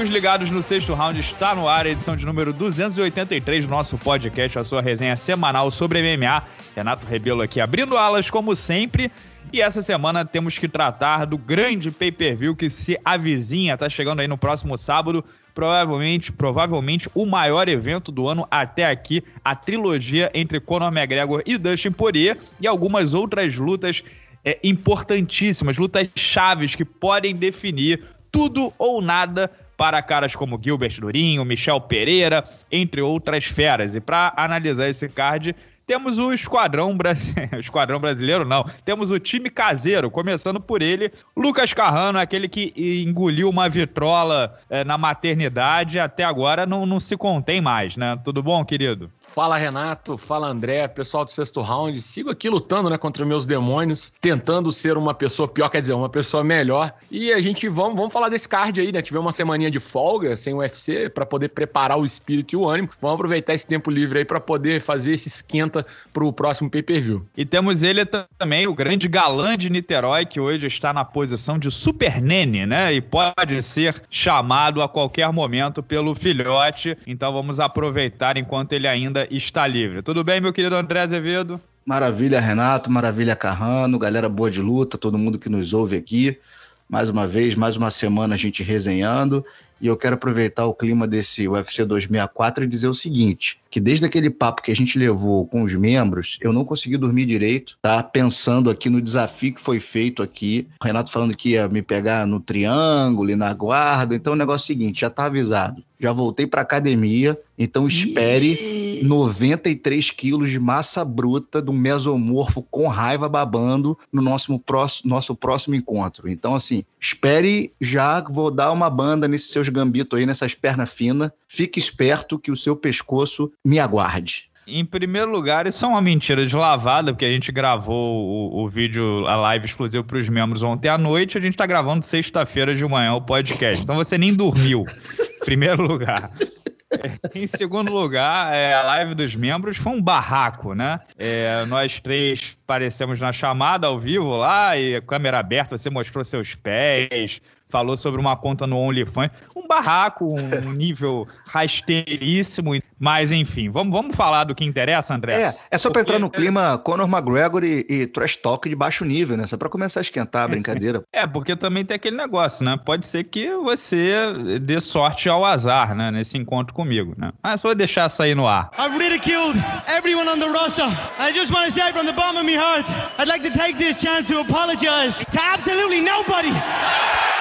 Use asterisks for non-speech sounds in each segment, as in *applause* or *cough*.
amigos ligados no sexto round, está no ar a edição de número 283 do nosso podcast, a sua resenha semanal sobre MMA. Renato Rebelo aqui abrindo alas, como sempre. E essa semana temos que tratar do grande pay-per-view que se avizinha, está chegando aí no próximo sábado. Provavelmente, provavelmente o maior evento do ano até aqui, a trilogia entre Conor McGregor e Dustin Poirier e algumas outras lutas é, importantíssimas, lutas chaves que podem definir tudo ou nada para caras como Gilbert Durinho, Michel Pereira, entre outras feras. E para analisar esse card, temos o Esquadrão Brasileiro. *laughs* Esquadrão Brasileiro, não. Temos o time caseiro, começando por ele, Lucas Carrano, aquele que engoliu uma vitrola é, na maternidade, até agora não, não se contém mais, né? Tudo bom, querido? Fala Renato, fala André, pessoal do sexto round. Sigo aqui lutando né, contra meus demônios, tentando ser uma pessoa pior, quer dizer, uma pessoa melhor. E a gente vamos, vamos falar desse card aí, né? Tivemos uma semaninha de folga sem UFC para poder preparar o espírito e o ânimo. Vamos aproveitar esse tempo livre aí para poder fazer esse esquenta para o próximo pay-per-view. E temos ele também, o grande galã de Niterói, que hoje está na posição de super nene, né? E pode ser chamado a qualquer momento pelo filhote. Então vamos aproveitar enquanto ele ainda está livre. Tudo bem, meu querido André Azevedo? Maravilha, Renato, maravilha, Carrano, galera boa de luta, todo mundo que nos ouve aqui. Mais uma vez, mais uma semana a gente resenhando e eu quero aproveitar o clima desse UFC 264 e dizer o seguinte: que desde aquele papo que a gente levou com os membros, eu não consegui dormir direito, tá? Pensando aqui no desafio que foi feito aqui. O Renato falando que ia me pegar no triângulo e na guarda. Então o negócio é o seguinte: já tá avisado. Já voltei pra academia, então espere Iiii. 93 quilos de massa bruta do mesomorfo com raiva babando no nosso próximo, nosso próximo encontro. Então, assim, espere já, vou dar uma banda nesses seus Gambito aí nessas pernas finas. Fique esperto que o seu pescoço me aguarde. Em primeiro lugar, isso é uma mentira de lavada, porque a gente gravou o, o vídeo, a live exclusiva para os membros ontem à noite. A gente está gravando sexta-feira de manhã o podcast. Então você nem dormiu. em primeiro lugar. em segundo lugar, é, a live dos membros foi um barraco, né? É, nós três aparecemos na chamada ao vivo lá, e câmera aberta, você mostrou seus pés, falou sobre uma conta no OnlyFans. Um barraco, um *laughs* nível rasteiríssimo. Mas, enfim, vamos, vamos falar do que interessa, André? É, é só para entrar no clima Conor McGregor e, e trash talk de baixo nível, né? Só para começar a esquentar a *laughs* brincadeira. é, porque também tem aquele negócio, né? Pode ser que você dê sorte ao azar, né? Nesse encontro comigo, né? Mas vou deixar sair no ar. I've ridiculed everyone on the roster. I just want to say from the bottom of my heart, I'd like to take this chance to apologize to absolutely nobody.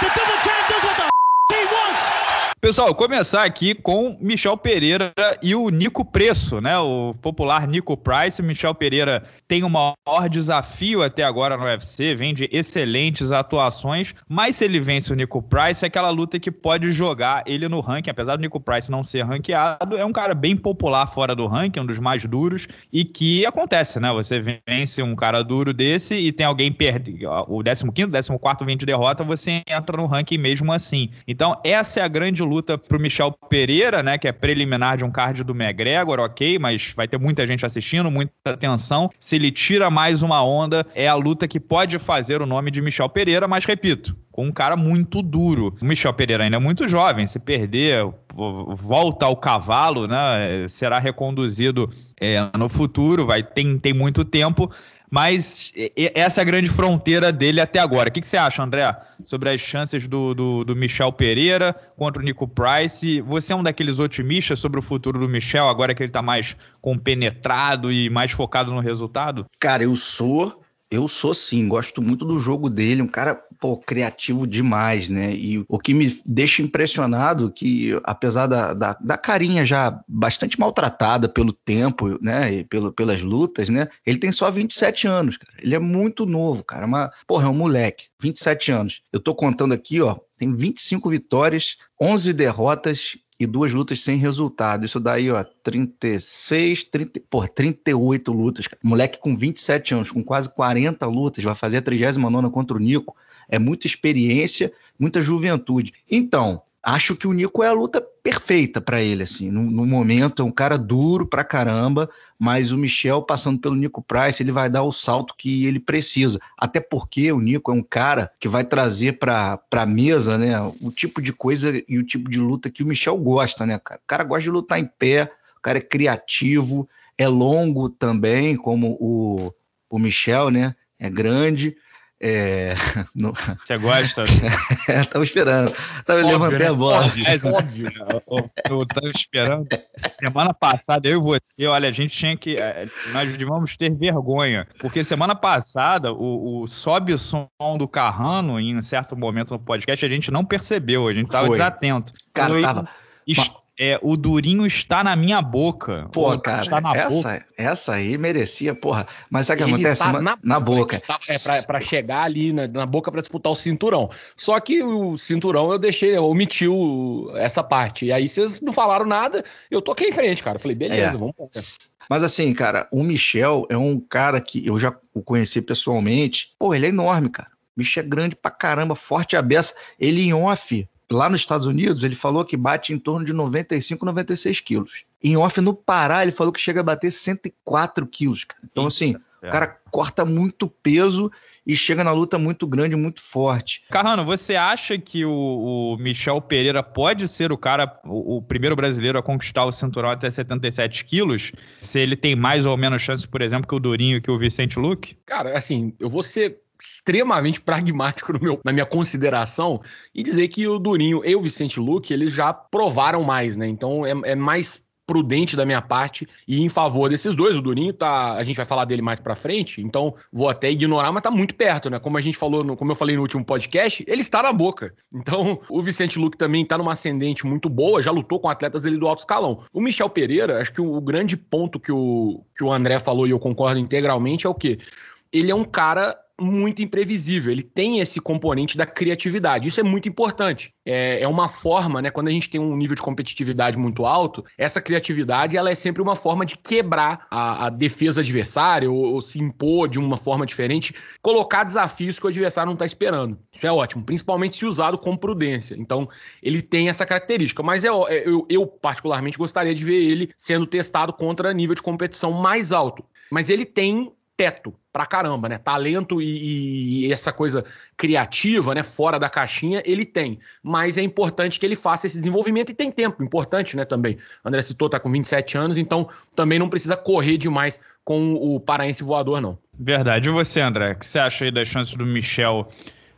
The Double Tag does what the *laughs* he wants. Pessoal, começar aqui com Michel Pereira e o Nico Preço, né? O popular Nico Price. Michel Pereira tem o maior desafio até agora no UFC, vende excelentes atuações, mas se ele vence o Nico Price, é aquela luta que pode jogar ele no ranking, apesar do Nico Price não ser ranqueado, é um cara bem popular fora do ranking, um dos mais duros, e que acontece, né? Você vence um cara duro desse e tem alguém perder o 15 14 vem de derrota, você entra no ranking mesmo assim. Então, essa é a grande luta pro Michel Pereira, né? Que é preliminar de um card do McGregor, ok, mas vai ter muita gente assistindo, muita atenção. Se ele tira mais uma onda, é a luta que pode fazer o nome de Michel Pereira, mas repito, com um cara muito duro. O Michel Pereira ainda é muito jovem, se perder, volta ao cavalo, né? Será reconduzido é, no futuro, vai tem, tem muito tempo mas essa é a grande fronteira dele até agora. O que, que você acha, André, sobre as chances do, do, do, Michel Pereira contra o Nico Price? Você é um daqueles otimistas sobre o futuro do Michel, agora que ele está mais compenetrado e mais focado no resultado? Cara, eu sou, eu sou sim, gosto muito do jogo dele, um cara pô, criativo demais, né? E o que me deixa impressionado é que, apesar da, da, da carinha já bastante maltratada pelo tempo, né? E pelo, pelas lutas, né? Ele tem só 27 anos, cara. Ele é muito novo, cara. Uma, porra, é um moleque. 27 anos. Eu tô contando aqui, ó. Tem 25 vitórias, 11 derrotas e duas lutas sem resultado. Isso daí, ó, 36, 30, por 38 lutas. Cara. Moleque com 27 anos, com quase 40 lutas, vai fazer a 39 contra o Nico é muita experiência, muita juventude. Então, acho que o Nico é a luta perfeita para ele, assim, no, no, momento, é um cara duro pra caramba, mas o Michel passando pelo Nico Price, ele vai dar o salto que ele precisa, até porque o Nico é um cara que vai trazer pra, pra mesa, né, o tipo de coisa e o tipo de luta que o Michel gosta, né, cara, o cara gosta de lutar em pé, o cara é criativo, é longo também, como o, o Michel, né, é grande, é, *laughs* Você gosta? é, *laughs* tava esperando. Tava óbvio, até né? a bola. Óbvio, óbvio *laughs* né? eu, tava esperando. Semana passada, eu e você, olha, a gente tinha que. É, nós devíamos ter vergonha. Porque semana passada, o, o sobe o som do Carrano em certo momento no podcast, a gente não percebeu, a gente tava Foi. desatento. Cara, eu, tava. Est... Mas é, o Durinho está na minha boca. Pô, cara, está na essa, boca. essa aí merecia, porra. Mas sabe o que acontece? Na, na, na, boca. Tá, é pra, chegar ali na, na boca para disputar o cinturão. Só que o cinturão eu deixei, eu essa parte. E aí vocês não falaram nada, eu toquei em frente, cara. falei, beleza, é. vamos. Cara. Mas assim, cara, o Michel é um cara que eu já o conheci pessoalmente. Pô, ele é enorme, cara. Michel é grande pra caramba, forte a beça. Ele em off lá nos Estados Unidos, ele falou que bate em torno de 95, 96 quilos. Em off, no Pará, ele falou que chega a bater 104 quilos, cara. Então, Eita, assim, é. o cara corta muito peso e chega na luta muito grande, muito forte. Carrano, você acha que o, o Michel Pereira pode ser o cara, o, o, primeiro brasileiro a conquistar o cinturão até 77 quilos? Se ele tem mais ou menos chance, por exemplo, que o Durinho e que o Vicente Luque? Cara, assim, eu vou ser extremamente pragmático meu, na minha consideração e dizer que o Durinho e o Vicente Luque, eles já provaram mais, né? Então é, é mais prudente da minha parte e em favor desses dois. O Durinho tá, a gente vai falar dele mais para frente, então vou até ignorar, mas tá muito perto, né? Como a gente falou, no, como eu falei no último podcast, ele está na boca. Então, o Vicente Luque também tá numa ascendente muito boa, já lutou com atletas dele do alto escalão. O Michel Pereira, acho que o, o grande ponto que o que o André falou e eu concordo integralmente é o que ele é um cara muito imprevisível. Ele tem esse componente da criatividade. Isso é muito importante. É, é, uma forma, né? Quando a gente tem um nível de competitividade muito alto, essa criatividade ela é sempre uma forma de quebrar a, a defesa adversária ou, ou, se impor de uma forma diferente, colocar desafios que o adversário não está esperando. Isso é ótimo, principalmente se usado com prudência. Então, ele tem essa característica. Mas é, é, eu, eu particularmente gostaria de ver ele sendo testado contra nível de competição mais alto. Mas ele tem teto pra caramba, né? Talento e, e, essa coisa criativa, né? Fora da caixinha, ele tem. Mas é importante que ele faça esse desenvolvimento e tem tempo, importante, né? Também. André citou, tá com 27 anos, então também não precisa correr demais com o paraense voador, não. Verdade. E você, André? O que você acha aí das chances do Michel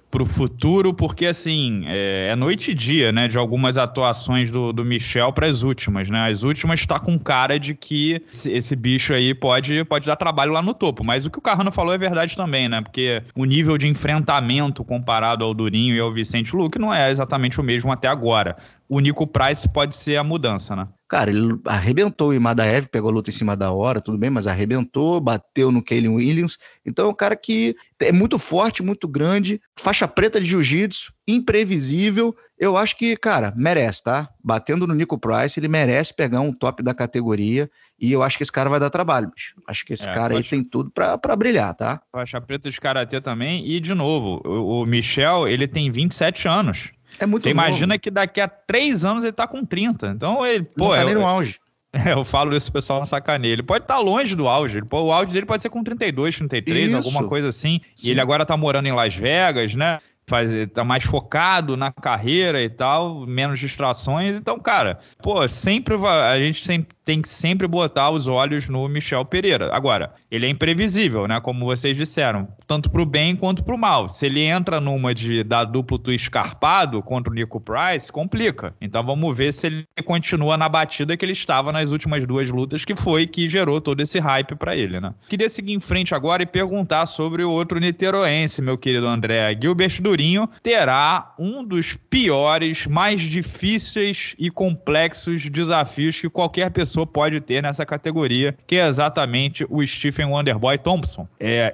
para o futuro, porque assim é, é, noite e dia, né, de algumas atuações do, do Michel para as últimas, né? As últimas está com cara de que esse, esse, bicho aí pode, pode dar trabalho lá no topo. Mas o que o Carrano falou é verdade também, né? Porque o nível de enfrentamento comparado ao Durinho e ao Vicente Luque não é exatamente o mesmo até agora o Nico Price pode ser a mudança, né? Cara, ele arrebentou o Imadaev, pegou a luta em cima da hora, tudo bem, mas arrebentou, bateu no Kaylin Williams. Então é um cara que é muito forte, muito grande, faixa preta de jiu-jitsu, imprevisível. Eu acho que, cara, merece, tá? Batendo no Nico Price, ele merece pegar um top da categoria. E eu acho que esse cara vai dar trabalho, bicho. Acho que esse é, cara faixa... aí tem tudo pra, brilhar, tá? Faixa preta de karatê também. E, de novo, o, o Michel, ele tem 27 anos. É muito Você imagina que daqui a três anos ele tá com 30. Então ele, pô. Ele tá é, no auge. *laughs* É, eu falo isso, pro pessoal sacaneia. Ele pode estar tá longe do auge. O auge dele pode ser com 32, 33, isso. alguma coisa assim. Sim. E ele agora tá morando em Las Vegas, né? faz, tá mais focado na carreira e tal, menos distrações. Então, cara, pô, sempre a gente sempre, tem que sempre botar os olhos no Michel Pereira. Agora, ele é imprevisível, né? Como vocês disseram, tanto pro bem quanto pro mal. Se ele entra numa de dar duplo tu escarpado contra o Nico Price, complica. Então vamos ver se ele continua na batida que ele estava nas últimas duas lutas, que foi que gerou todo esse hype para ele, né? Queria seguir em frente agora e perguntar sobre o outro niteroense, meu querido André, Gilbert Duri terá um dos piores, mais difíceis e complexos desafios que qualquer pessoa pode ter nessa categoria, que é exatamente o Stephen Wonderboy Thompson. É,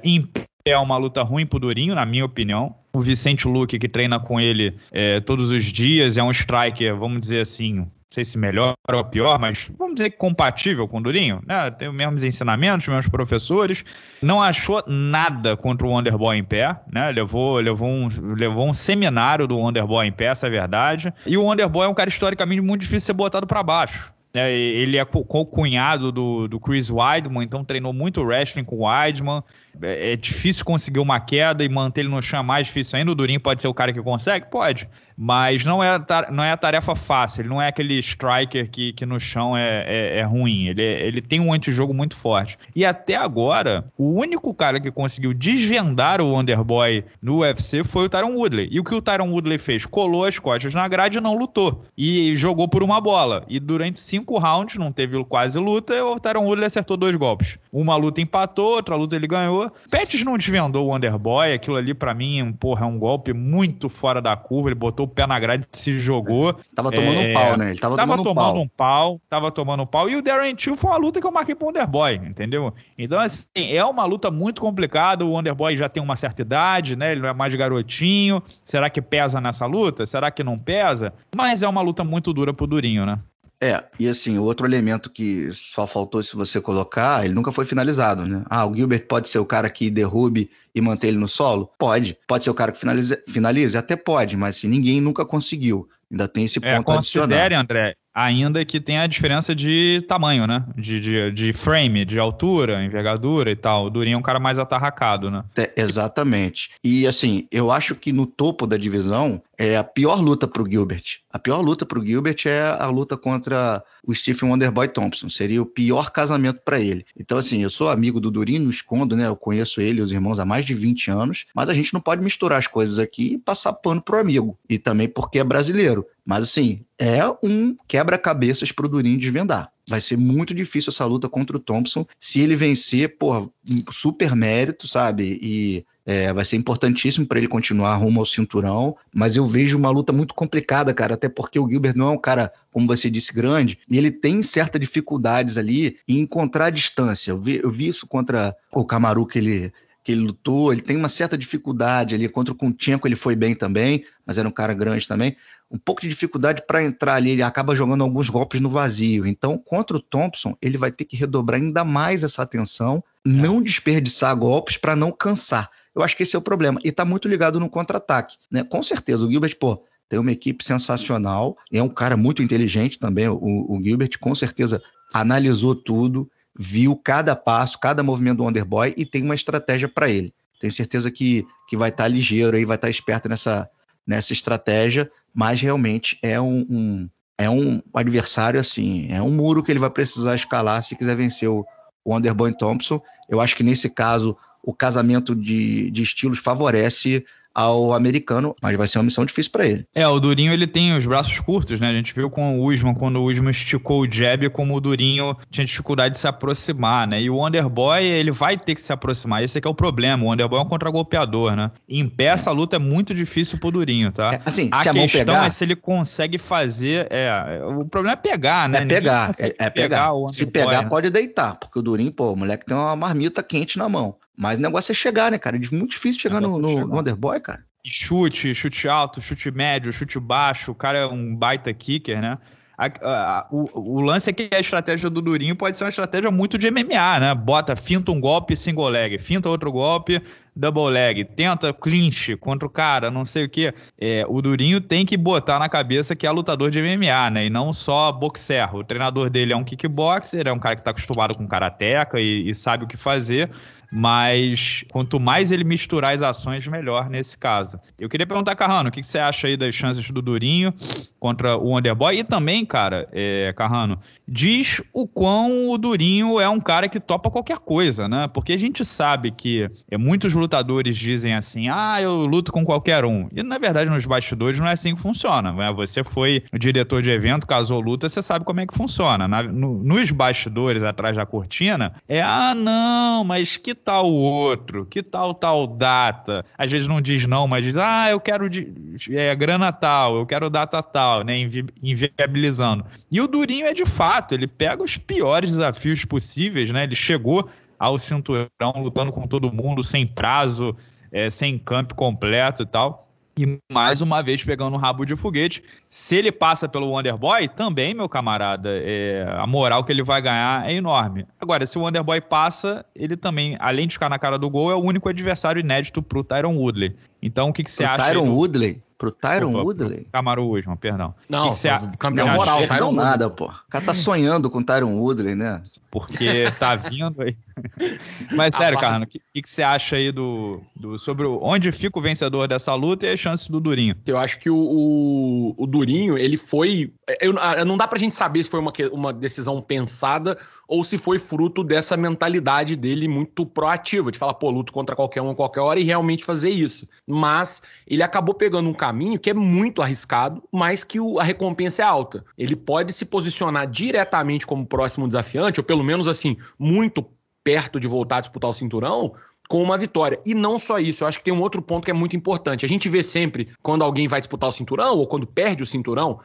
é uma luta ruim pro Durinho, na minha opinião. O Vicente Luque, que treina com ele é, todos os dias, é um striker, vamos dizer assim, sei se melhor ou pior, mas vamos dizer que compatível com o Durinho, né? Tem os mesmos ensinamentos, os mesmos professores. Não achou nada contra o Wonderboy em pé, né? Levou, levou, um, levou um seminário do Wonderboy em pé, essa é a verdade. E o Wonderboy é um cara historicamente muito difícil de ser botado para baixo. Né? ele é o cunhado do, do Chris Weidman, então treinou muito wrestling com o Weidman. É, é difícil conseguir uma queda e manter ele no chão é mais difícil ainda. O Durinho pode ser o cara que consegue? Pode. Mas não é, não é a tarefa fácil. Ele não é aquele striker que, que no chão é, é, é ruim. Ele, é, ele tem um antijogo muito forte. E até agora, o único cara que conseguiu desvendar o Wonderboy no UFC foi o Tyron Woodley. E o que o Tyron Woodley fez? Colou as costas na grade e não lutou. E jogou por uma bola. E durante cinco rounds, não teve quase luta, o Tyron Woodley acertou dois golpes. Uma luta empatou, outra luta ele ganhou desvendou. Pets não desvendou o Underboy, aquilo ali para mim, um, porra, é um golpe muito fora da curva, ele botou o pé na grade e se jogou. Tava tomando é, um pau, né? Ele tava, tava tomando, tomando um, pau. um pau. Tava tomando um pau. E o Darren Till foi uma luta que eu marquei pro Underboy, entendeu? Então, assim, é uma luta muito complicada, o Underboy já tem uma certa idade, né? Ele não é mais garotinho. Será que pesa nessa luta? Será que não pesa? Mas é uma luta muito dura pro Durinho, né? É, e assim, o outro elemento que só faltou se você colocar, ele nunca foi finalizado, né? Ah, o Gilbert pode ser o cara que derrube e manter ele no solo? Pode. Pode ser o cara que finalize, finalize? Até pode, mas assim, ninguém nunca conseguiu. Ainda tem esse é, ponto é, considere, adicional. André, ainda que tem a diferença de tamanho, né? De, de, de, frame, de altura, envergadura e tal. O Durinho é um cara mais atarracado, né? É, exatamente. E assim, eu acho que no topo da divisão é a pior luta pro Gilbert. A pior luta pro Gilbert é a luta contra o Stephen Wonderboy Thompson. Seria o pior casamento para ele. Então, assim, eu sou amigo do Durinho, escondo, né? Eu conheço ele e os irmãos há mais de 20 anos, mas a gente não pode misturar as coisas aqui e passar pano pro amigo. E também porque é brasileiro. Mas, assim, é um quebra-cabeças pro Durinho desvendar. Vai ser muito difícil essa luta contra o Thompson. Se ele vencer, porra, super mérito, sabe? E é, vai ser importantíssimo para ele continuar rumo ao cinturão, mas eu vejo uma luta muito complicada, cara, até porque o Gilbert não é um cara, como você disse, grande, e ele tem certas dificuldades ali em encontrar distância. Eu vi, eu vi isso contra o Camaru que ele que ele lutou, ele tem uma certa dificuldade ali. Contra o Kunchenko ele foi bem também, mas era um cara grande também. Um pouco de dificuldade para entrar ali, ele acaba jogando alguns golpes no vazio. Então, contra o Thompson, ele vai ter que redobrar ainda mais essa atenção, é. não desperdiçar golpes para não cansar. Eu acho que esse é o problema. E está muito ligado no contra-ataque. Né? Com certeza, o Gilbert, pô, tem uma equipe sensacional, é um cara muito inteligente também. O, o Gilbert, com certeza, analisou tudo, viu cada passo, cada movimento do Underboy e tem uma estratégia para ele. Tenho certeza que, que vai estar tá ligeiro aí, vai estar tá esperto nessa, nessa estratégia, mas realmente é um, um, é um adversário assim, é um muro que ele vai precisar escalar se quiser vencer o, o Underboy Thompson. Eu acho que nesse caso o casamento de, de estilos favorece ao americano, mas vai ser uma missão difícil para ele. É, o Durinho ele tem os braços curtos, né? A gente viu com o Usman, quando o Usman esticou o jab, como o Durinho tinha dificuldade de se aproximar, né? E o Underboy, ele vai ter que se aproximar, esse é o problema, o Underboy é um contragolpeador, né? E em pé, essa luta é muito difícil pro Durinho, tá? É, assim, a, se a questão pegar... é se ele consegue fazer, é, o problema é pegar, né? É pegar, é, é, pegar. pegar se pegar, né? pode deitar, porque o Durinho, pô, o moleque tem uma marmita quente na mão. Mas o negócio é chegar, né, cara? É muito difícil chegar no, é no, no Underboy, cara. E chute, chute alto, chute médio, chute baixo. O cara é um baita kicker, né? A, a, a, o, o, lance é que a estratégia do Durinho pode ser uma estratégia muito de MMA, né? Bota, finta um golpe, single leg, finta outro golpe, double leg, tenta clinch contra o cara, não sei o que. É, o Durinho tem que botar na cabeça que é lutador de MMA, né? E não só boxer. O treinador dele é um kickboxer, é um cara que tá acostumado com karateca e, e sabe o que fazer mas quanto mais ele misturar as ações, melhor nesse caso. Eu queria perguntar, Carrano, o que você acha aí das chances do Durinho contra o Underboy? E também, cara, é, Carrano, diz o quão o Durinho é um cara que topa qualquer coisa, né? Porque a gente sabe que é, muitos lutadores dizem assim, ah, eu luto com qualquer um. E, na verdade, nos bastidores não é assim que funciona. Né? Você foi diretor de evento, casou luta, você sabe como é que funciona. Na, no, nos bastidores, atrás da cortina, é, ah, não, mas que tal outro? Que tal tal data? Às vezes não diz não, mas diz, ah, eu quero de, é, grana tal, eu quero data tal, né? Invi inviabilizando. E o Durinho é de fato, ele pega os piores desafios possíveis, né? Ele chegou ao cinturão lutando com todo mundo, sem prazo, é, sem campo completo e tal. E mais uma vez pegando o rabo de foguete. Se ele passa pelo Wonderboy, também, meu camarada, é, a moral que ele vai ganhar é enorme. Agora, se o Wonderboy passa, ele também, além de ficar na cara do gol, é o único adversário inédito pro Tyron Woodley. Então, o que, que você pro acha? Tyron do... Woodley? Pro Tyron Woodley? Camaro Usman, perdão. Não, que que a... campeão moral, é nada, pô. O cara tá sonhando com o Tyron Woodley, né? Porque tá vindo aí. *laughs* Mas sério, Carrano, o que, que, você acha aí do, do sobre onde fica o vencedor dessa luta e as chances do Durinho? Eu acho que o, o, o Durinho, ele foi. Eu, não dá pra gente saber se foi uma, uma decisão pensada ou se foi fruto dessa mentalidade dele muito proativa, de falar, pô, luto contra qualquer um a qualquer hora e realmente fazer isso. Mas ele acabou pegando um caminho que é muito arriscado, mas que o, a recompensa é alta. Ele pode se posicionar diretamente como próximo desafiante, ou pelo menos assim, muito perto de voltar a disputar o cinturão com uma vitória. E não só isso, eu acho que tem um outro ponto que é muito importante. A gente vê sempre quando alguém vai disputar o cinturão ou quando perde o cinturão,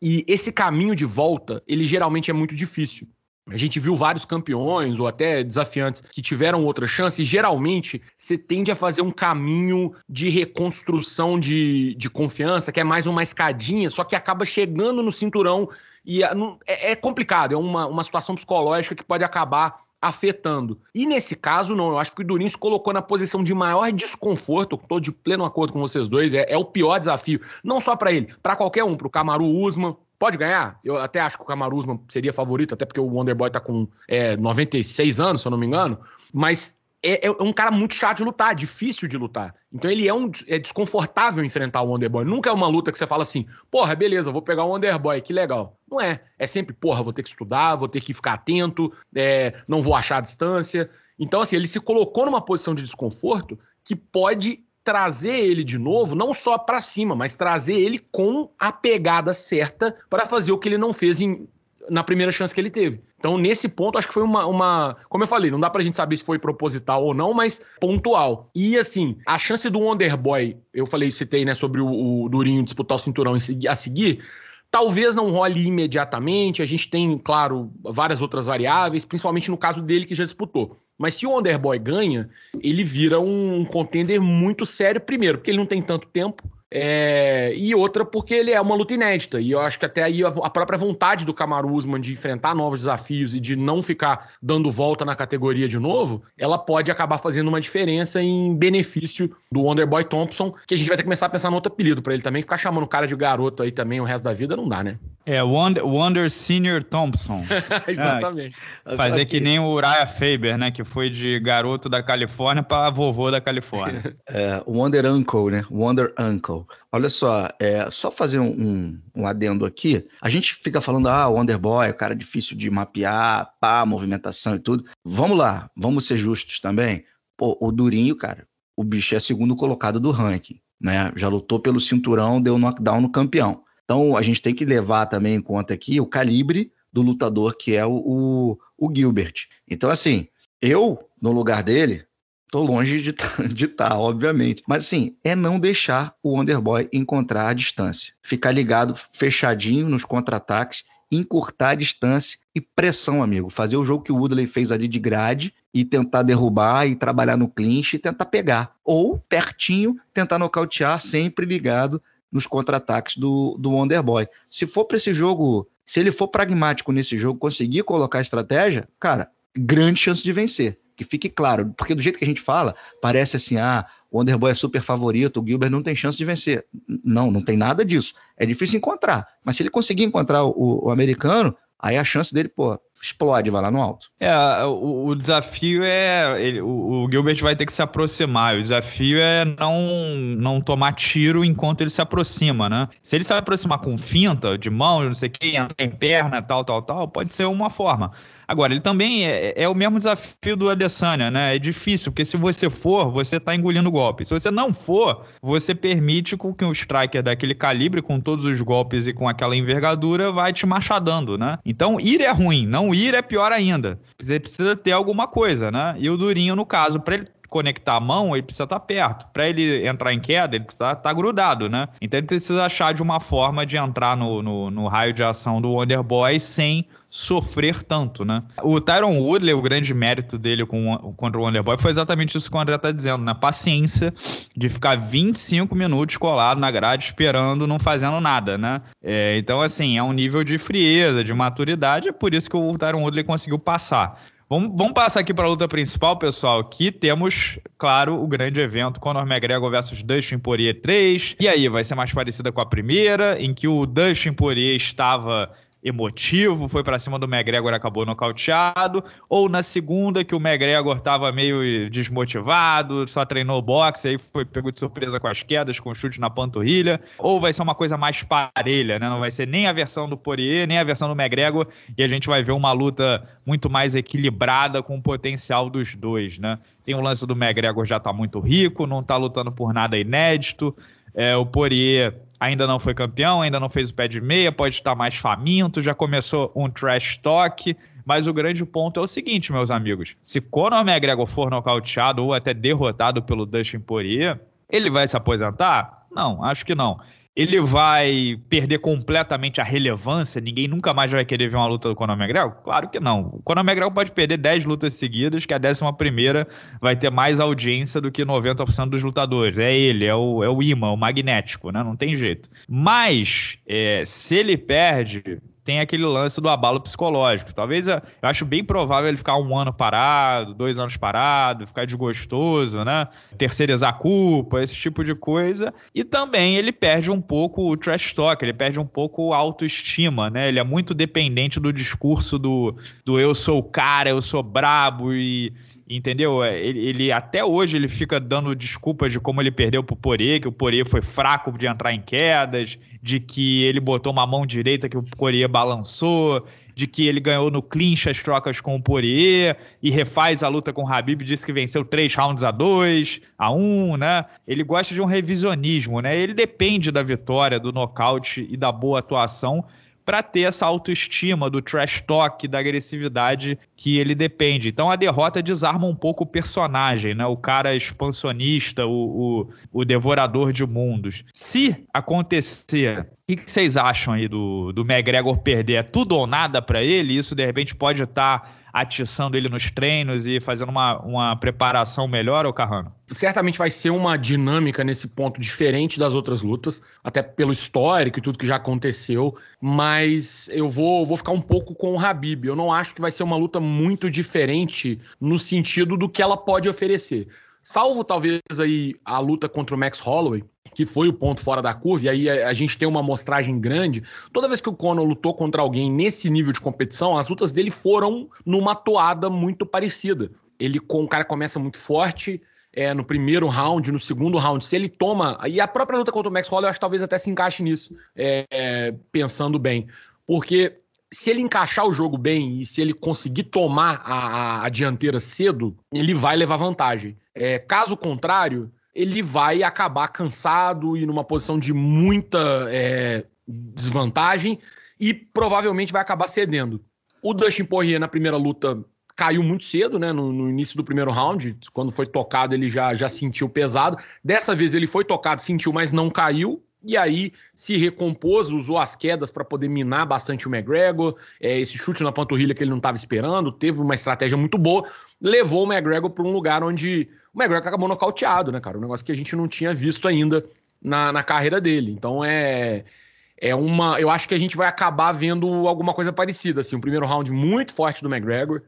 e esse caminho de volta, ele geralmente é muito difícil. A gente viu vários campeões ou até desafiantes que tiveram outra chance, e geralmente você tende a fazer um caminho de reconstrução de, de confiança, que é mais uma escadinha, só que acaba chegando no cinturão e é, é complicado, é uma, uma situação psicológica que pode acabar afetando. E nesse caso, não. Eu acho que o Durinho se colocou na posição de maior desconforto. Estou de pleno acordo com vocês dois. É, é o pior desafio. Não só para ele, para qualquer um, para o Camaru Usman. Pode ganhar? Eu até acho que o Camaru Usman seria favorito, até porque o Wonderboy está com é, 96 anos, se eu não me engano. Mas é, é, um cara muito chato de lutar, difícil de lutar. Então ele é um é desconfortável enfrentar o Wonderboy. Nunca é uma luta que você fala assim, porra, beleza, vou pegar o Wonderboy, que legal. Não é. É sempre, porra, vou ter que estudar, vou ter que ficar atento, é, não vou achar a distância. Então, assim, ele se colocou numa posição de desconforto que pode trazer ele de novo, não só para cima, mas trazer ele com a pegada certa para fazer o que ele não fez em na primeira chance que ele teve. Então, nesse ponto, acho que foi uma, uma. Como eu falei, não dá pra gente saber se foi proposital ou não, mas pontual. E assim, a chance do Wonderboy, eu falei, citei, né, sobre o, o Durinho disputar o cinturão a seguir. Talvez não role imediatamente, a gente tem, claro, várias outras variáveis, principalmente no caso dele que já disputou. Mas se o Underboy ganha, ele vira um contender muito sério, primeiro, porque ele não tem tanto tempo, é, e outra porque ele é uma luta inédita. E eu acho que até aí a, a, própria vontade do Kamaru Usman de enfrentar novos desafios e de não ficar dando volta na categoria de novo, ela pode acabar fazendo uma diferença em benefício do Wonderboy Thompson, que a gente vai ter que começar a pensar no outro apelido para ele também. Ficar chamando o cara de garoto aí também o resto da vida não dá, né? É, Wonder, Wonder Senior Thompson. *laughs* Exatamente. É, fazer que nem o Uriah Faber, né? Que foi de garoto da Califórnia para vovô da Califórnia. *laughs* é, Wonder Uncle, né? Wonder Uncle. Olha só, é, só fazer um, um, adendo aqui. A gente fica falando, ah, o Underboy é cara difícil de mapear, pá, movimentação e tudo. Vamos lá, vamos ser justos também. Pô, o Durinho, cara, o bicho é segundo colocado do ranking, né? Já lutou pelo cinturão, deu knockdown no campeão. Então a gente tem que levar também em conta aqui o calibre do lutador que é o, o, o Gilbert. Então, assim, eu, no lugar dele, Tô longe de tá, *laughs* estar, tá, obviamente. Mas assim, é não deixar o Wonderboy encontrar a distância. Ficar ligado, fechadinho nos contra-ataques, encurtar a distância e pressão, amigo. Fazer o jogo que o Woodley fez ali de grade e tentar derrubar e trabalhar no clinch e tentar pegar. Ou, pertinho, tentar nocautear, sempre ligado nos contra-ataques do, do Wonder Se for para esse jogo, se ele for pragmático nesse jogo, conseguir colocar estratégia, cara, grande chance de vencer que fique claro, porque do jeito que a gente fala, parece assim, ah, o Underboy é super favorito, o Gilbert não tem chance de vencer. Não, não tem nada disso. É difícil encontrar, mas se ele conseguir encontrar o, o americano, aí a chance dele, pô, explode, vai lá no alto. É, o, o desafio é. Ele, o, o, Gilbert vai ter que se aproximar. O desafio é não, não tomar tiro enquanto ele se aproxima, né? Se ele se aproximar com finta, de mão, não sei o que, entrar em perna, tal, tal, tal, pode ser uma forma. Agora, ele também é, é o mesmo desafio do Adesanya, né? É difícil, porque se você for, você está engolindo golpe. Se você não for, você permite que um striker daquele calibre, com todos os golpes e com aquela envergadura, vai te machadando, né? Então, ir é ruim, não ir é pior ainda. Você precisa ter alguma coisa, né? E o Durinho, no caso, para ele conectar a mão, ele precisa estar tá perto. Para ele entrar em queda, ele precisa estar tá grudado, né? Então ele precisa achar de uma forma de entrar no, no, no raio de ação do Wonder Boy sem sofrer tanto, né? O Tyron Woodley, o grande mérito dele com, contra o Wonderboy foi exatamente isso que o André tá dizendo, na né? paciência de ficar 25 minutos colado na grade esperando, não fazendo nada, né? É, então, assim, é um nível de frieza, de maturidade, é por isso que o Tyron Woodley conseguiu passar. Vamos, vamos passar aqui para a luta principal, pessoal, que temos, claro, o grande evento Conor McGregor versus Dustin Poirier 3. E aí, vai ser mais parecida com a primeira, em que o Dustin Poirier estava emotivo, foi para cima do McGregor, acabou nocauteado, ou na segunda que o McGregor estava meio desmotivado, só treinou boxe, aí foi pego de surpresa com as quedas, com o chute na panturrilha, ou vai ser uma coisa mais parelha, né? Não vai ser nem a versão do Poirier, nem a versão do McGregor, e a gente vai ver uma luta muito mais equilibrada com o potencial dos dois, né? Tem o lance do McGregor já tá muito rico, não tá lutando por nada inédito, é, o Poirier ainda não foi campeão, ainda não fez o pé de meia, pode estar mais faminto, já começou um trash talk. Mas o grande ponto é o seguinte, meus amigos: se Conor McGregor for nocauteado ou até derrotado pelo Dustin Poirier, ele vai se aposentar? Não, acho que não ele vai perder completamente a relevância? Ninguém nunca mais vai querer ver uma luta do Conor McGregor? Claro que não. O Conor McGregor pode perder 10 lutas seguidas, que a décima primeira vai ter mais audiência do que 90% dos lutadores. É ele, é o, é o imã, o magnético, né? Não tem jeito. Mas, é, se ele perde, tem aquele lance do abalo psicológico. Talvez eu acho bem provável ele ficar um ano parado, dois anos parado, ficar desgostoso, né? Terceirizar a culpa, esse tipo de coisa. E também ele perde um pouco o trash talk, ele perde um pouco a autoestima, né? Ele é muito dependente do discurso do, do eu sou o cara, eu sou brabo e, entendeu? É, ele, ele, até hoje ele fica dando desculpas de como ele perdeu pro Porê, que o Porê foi fraco de entrar em quedas de que ele botou uma mão direita que o Poirier balançou, de que ele ganhou no clinch as trocas com o Poirier e refaz a luta com o Habib, disse que venceu três rounds a dois, a um, né? Ele gosta de um revisionismo, né? Ele depende da vitória, do nocaute e da boa atuação para ter essa autoestima do trash talk, da agressividade que ele depende. Então a derrota desarma um pouco o personagem, né? O cara expansionista, o, o, o devorador de mundos. Se acontecer o que vocês acham aí do, do McGregor perder? É tudo ou nada para ele? Isso de repente pode estar tá atiçando ele nos treinos e fazendo uma, uma preparação melhor, o Carrano? Certamente vai ser uma dinâmica nesse ponto diferente das outras lutas, até pelo histórico e tudo que já aconteceu, mas eu vou, vou ficar um pouco com o Habib. Eu não acho que vai ser uma luta muito diferente no sentido do que ela pode oferecer. Salvo talvez aí a luta contra o Max Holloway, que foi o ponto fora da curva, e aí a, a gente tem uma amostragem grande. Toda vez que o Conor lutou contra alguém nesse nível de competição, as lutas dele foram numa toada muito parecida. Ele com o cara começa muito forte, é, no primeiro round, no segundo round, se ele toma. E a própria luta contra o Max Holloway, eu acho que talvez até se encaixe nisso, é, é, pensando bem. Porque se ele encaixar o jogo bem e se ele conseguir tomar a, a, a dianteira cedo, ele vai levar vantagem. É, caso contrário, ele vai acabar cansado e numa posição de muita é, desvantagem e provavelmente vai acabar cedendo. O Dustin Poirier na primeira luta caiu muito cedo, né? No, no, início do primeiro round, quando foi tocado, ele já, já sentiu pesado. Dessa vez ele foi tocado, sentiu, mas não caiu e aí se recompôs, usou as quedas para poder minar bastante o McGregor, é, esse chute na panturrilha que ele não estava esperando, teve uma estratégia muito boa, levou o McGregor para um lugar onde o McGregor acabou nocauteado, né, cara? Um negócio que a gente não tinha visto ainda na, na carreira dele. Então é é uma, eu acho que a gente vai acabar vendo alguma coisa parecida, assim, o primeiro round muito forte do McGregor,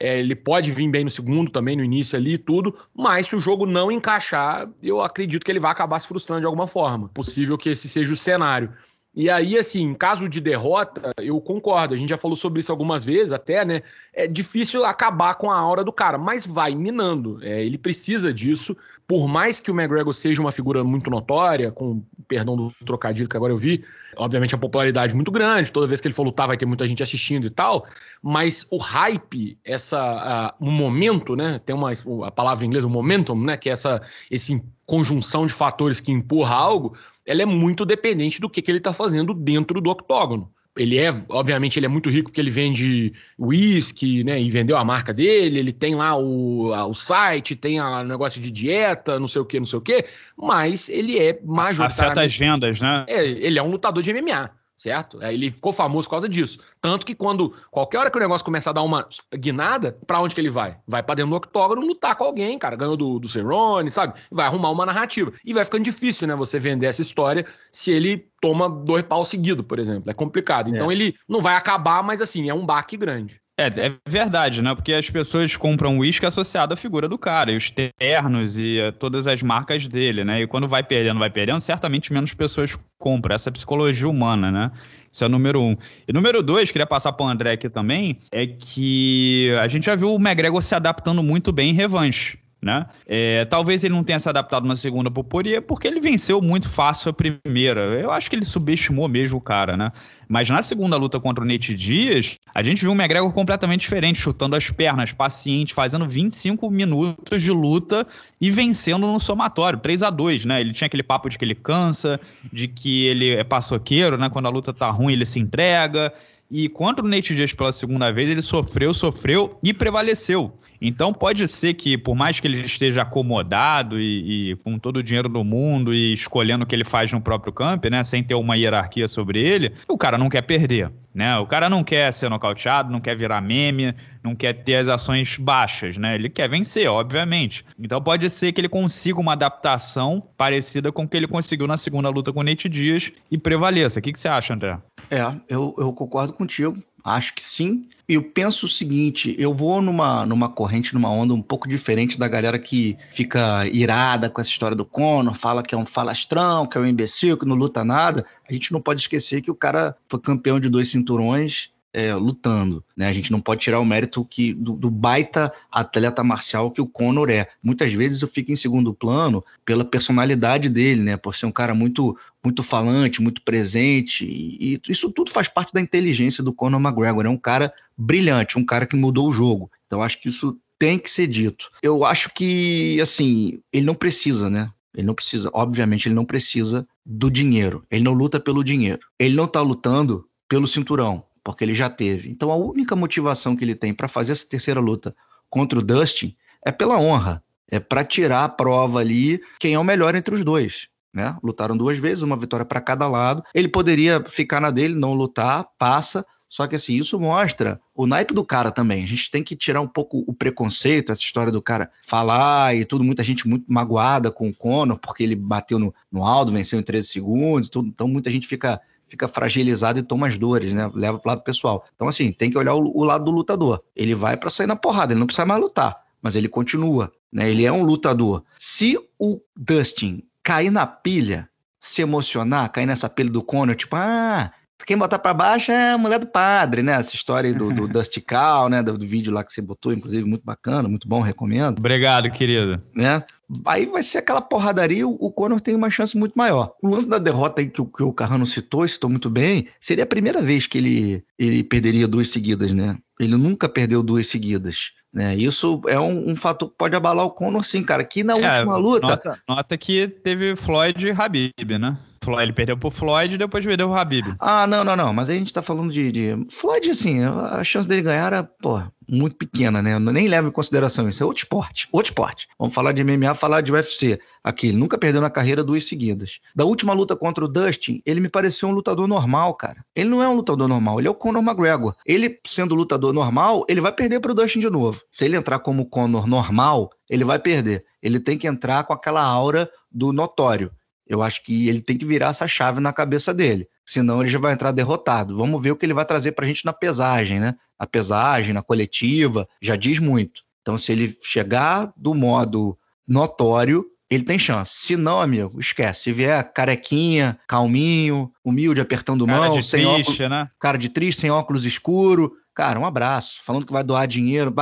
é, ele pode vir bem no segundo também, no início ali e tudo, mas se o jogo não encaixar, eu acredito que ele vai acabar se frustrando de alguma forma. Possível que esse seja o cenário. E aí, assim, em caso de derrota, eu concordo, a gente já falou sobre isso algumas vezes até, né? É difícil acabar com a aura do cara, mas vai minando. É, ele precisa disso. Por mais que o McGregor seja uma figura muito notória, com perdão do trocadilho que agora eu vi, obviamente a popularidade muito grande, toda vez que ele for lutar vai ter muita gente assistindo e tal, mas o hype, essa o momento, né? Tem uma a palavra em inglês, o momentum, né, que é essa esse conjunção de fatores que empurra algo, ela é muito dependente do que, que ele está fazendo dentro do octógono. Ele é, obviamente, ele é muito rico porque ele vende uísque, né? E vendeu a marca dele, ele tem lá o, a, o site, tem o negócio de dieta, não sei o que, não sei o que, mas ele é majoritariamente... Afeta as vendas, né? É, ele é um lutador de MMA certo? É, ele ficou famoso por causa disso. Tanto que quando qualquer hora que o negócio começar a dar uma guinada, para onde que ele vai? Vai para dentro do octógono lutar com alguém, cara. Ganhou do, do Cerrone, sabe? Vai arrumar uma narrativa. E vai ficando difícil, né? Você vender essa história se ele toma dois pau seguido, por exemplo. É complicado. Então é. ele não vai acabar, mas assim, é um baque grande. É, é verdade, né? Porque as pessoas compram uísque associado à figura do cara, e os ternos e eh, todas as marcas dele, né? E quando vai perdendo, vai perdendo, certamente menos pessoas compram. Essa é psicologia humana, né? Isso é o número um. E número dois, queria passar para o André aqui também, é que a gente já viu o McGregor se adaptando muito bem em revanche. Né? É, talvez ele não tenha se adaptado na segunda poporia é porque ele venceu muito fácil a primeira. Eu acho que ele subestimou mesmo o cara, né? Mas na segunda luta contra o Nate Dias, a gente viu um McGregor completamente diferente, chutando as pernas, paciente, fazendo 25 minutos de luta e vencendo no somatório, 3 a 2 né? Ele tinha aquele papo de que ele cansa, de que ele é paçoqueiro, né? Quando a luta tá ruim, ele se entrega. E contra o Nate Diaz pela segunda vez, ele sofreu, sofreu e prevaleceu. Então pode ser que, por mais que ele esteja acomodado e, e com todo o dinheiro do mundo e escolhendo o que ele faz no próprio campo, né? Sem ter uma hierarquia sobre ele, o cara não quer perder. Né? O cara não quer ser nocauteado, não quer virar meme, não quer ter as ações baixas, né? Ele quer vencer, obviamente. Então pode ser que ele consiga uma adaptação parecida com o que ele conseguiu na segunda luta com o Nate Dias e prevaleça. O que, que você acha, André? É, eu, eu concordo contigo. Acho que sim. E eu penso o seguinte: eu vou numa, numa corrente, numa onda um pouco diferente da galera que fica irada com essa história do Conor, fala que é um falastrão, que é um imbecil, que não luta nada. A gente não pode esquecer que o cara foi campeão de dois cinturões é, lutando. Né? A gente não pode tirar o mérito que, do, do, baita atleta marcial que o Conor é. Muitas vezes eu fico em segundo plano pela personalidade dele, né? Por ser um cara muito muito falante, muito presente, e, e, isso tudo faz parte da inteligência do Conor McGregor. É um cara brilhante, um cara que mudou o jogo. Então acho que isso tem que ser dito. Eu acho que, assim, ele não precisa, né? Ele não precisa, obviamente, ele não precisa do dinheiro. Ele não luta pelo dinheiro. Ele não tá lutando pelo cinturão, porque ele já teve. Então a única motivação que ele tem para fazer essa terceira luta contra o Dustin é pela honra. É para tirar a prova ali quem é o melhor entre os dois né? Lutaram duas vezes, uma vitória para cada lado. Ele poderia ficar na dele, não lutar, passa. Só que assim, isso mostra o naipe do cara também. A gente tem que tirar um pouco o preconceito, essa história do cara falar e tudo. Muita gente muito magoada com o Conor, porque ele bateu no, no Aldo, venceu em 13 segundos. Tudo. Então muita gente fica fica fragilizada e toma as dores, né? Leva pro lado pessoal. Então assim, tem que olhar o, o lado do lutador. Ele vai para sair na porrada, ele não precisa mais lutar, mas ele continua, né? Ele é um lutador. Se o Dustin cair na pilha, se emocionar, cair nessa pilha do Conor, tipo, ah, quem botar para baixo é a mulher do padre, né? Essa história do, do *laughs* Dusty Cow, né? Do, do, vídeo lá que você botou, inclusive, muito bacana, muito bom, recomendo. Obrigado, querido. Né? Aí vai ser aquela porradaria, o, o Conor tem uma chance muito maior. O lance da derrota que, que o Carrano citou, e citou muito bem, seria a primeira vez que ele, ele perderia duas seguidas, né? Ele nunca perdeu duas seguidas. Né? Isso é um, um, fator que pode abalar o Conor, sim, cara. Que na é, última luta. Nota, nota, que teve Floyd e Habib, né? Floyd, ele perdeu pro Floyd e depois perdeu o Habib. Ah, não, não, não. Mas aí a gente tá falando de. de... Floyd, assim, a chance dele ganhar era, porra, muito pequena, né? Eu nem levo em consideração isso. É outro esporte, outro esporte. Vamos falar de MMA, falar de UFC. Aqui, ele nunca perdeu na carreira duas seguidas. Da última luta contra o Dustin, ele me pareceu um lutador normal, cara. Ele não é um lutador normal, ele é o Conor McGregor. Ele, sendo lutador normal, ele vai perder pro Dustin de novo. Se ele entrar como Conor normal, ele vai perder. Ele tem que entrar com aquela aura do notório. Eu acho que ele tem que virar essa chave na cabeça dele, senão ele já vai entrar derrotado. Vamos ver o que ele vai trazer para a gente na pesagem, né? A pesagem, na coletiva, já diz muito. Então, se ele chegar do modo notório, ele tem chance. Se não, amigo, esquece. Se vier carequinha, calminho, humilde, apertando cara mão, sem triste, óculos, né? cara de triste, sem óculos escuro, cara, um abraço. Falando que vai doar dinheiro,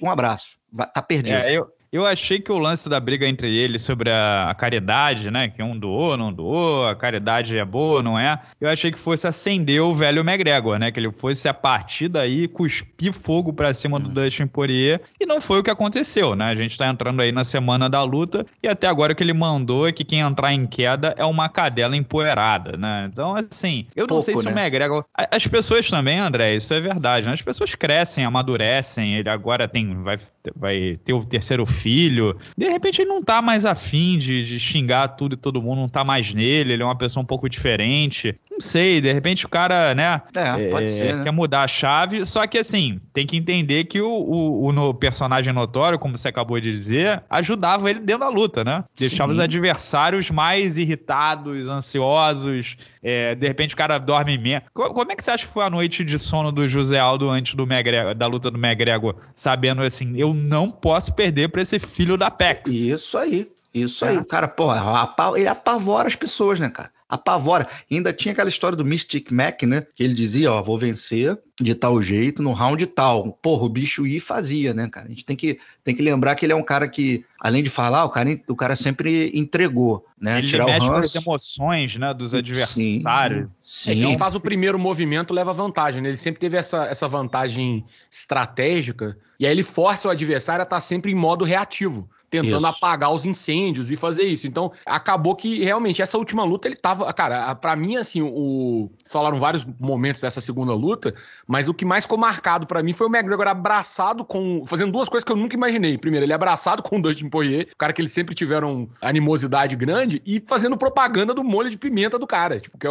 um abraço. Tá perdido. É, eu, eu achei que o lance da briga entre eles sobre a, a, caridade, né? Que um doou, não doou, a caridade é boa, não é? Eu achei que fosse acender o velho McGregor, né? Que ele fosse a partir daí cuspir fogo para cima do hum. Dustin Poirier. E não foi o que aconteceu, né? A gente tá entrando aí na semana da luta e até agora o que ele mandou é que quem entrar em queda é uma cadela empoeirada, né? Então, assim, eu Pouco, não sei se né? o McGregor. As pessoas também, André, isso é verdade, né? As pessoas crescem, amadurecem. Ele agora tem. Vai, vai ter o terceiro filho filho. De repente ele não tá mais afim de, de xingar tudo e todo mundo, não tá mais nele, ele é uma pessoa um pouco diferente. Não sei, de repente o cara, né? É, pode é, ser. Né? Quer mudar a chave. Só que assim, tem que entender que o, o, o personagem notório, como você acabou de dizer, ajudava ele dentro da luta, né? Deixava Sim. os adversários mais irritados, ansiosos, é, de repente o cara dorme meia. Como é que você acha que foi a noite de sono do José Aldo antes do McGregor, da luta do McGregor? Sabendo assim, eu não posso perder para esse filho da PEX. Isso aí. Isso é. aí, o cara, porra, ele apavora as pessoas, né, cara? apavora. Ainda tinha aquela história do Mystic Mac, né? Que ele dizia, ó, vou vencer de tal jeito, no round tal. Porra, o bicho ia e fazia, né, cara? A gente tem que, tem que lembrar que ele é um cara que, além de falar, o cara, o cara sempre entregou, né? Ele Tirar mexe o com as emoções, né, dos adversários. Sim, é sim. É, faz o primeiro movimento leva vantagem, né? Ele sempre teve essa, essa vantagem estratégica, e aí ele força o adversário a estar tá sempre em modo reativo tentando isso. apagar os incêndios e fazer isso. Então, acabou que realmente essa última luta ele tava, cara, para mim assim, o falaram vários momentos dessa segunda luta, mas o que mais ficou marcado para mim foi o McGregor abraçado com fazendo duas coisas que eu nunca imaginei. Primeiro, ele abraçado com o Dustin Poirier, o cara que eles sempre tiveram animosidade grande e fazendo propaganda do molho de pimenta do cara, tipo, que é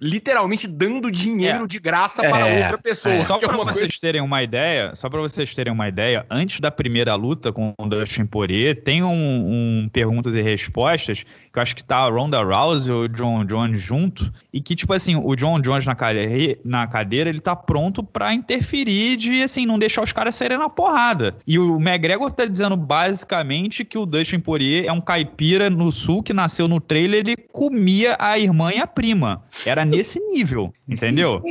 literalmente dando dinheiro é. de graça para é. outra pessoa. É. Só *laughs* é para vocês terem uma ideia, só para vocês terem uma ideia, antes da primeira luta com o Dustin Poirier tem um, um, perguntas e respostas, que eu acho que tá a Ronda Rousey ou o John Jones junto, e que, tipo assim, o John Jones na, cadeira, na cadeira ele tá pronto para interferir de, assim, não deixar os caras saírem na porrada. E o McGregor tá dizendo basicamente que o Dustin Poirier é um caipira no sul que nasceu no trailer e comia a irmã e a prima. Era nesse *laughs* nível, entendeu?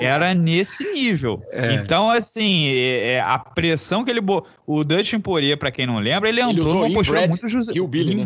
Era nesse nível. É. Então, assim, é, é, a pressão que ele botou o Dustin Poirier, para quem não lembra, ele, ele entrou numa postura Brad, muito justa. Hillbilly, né?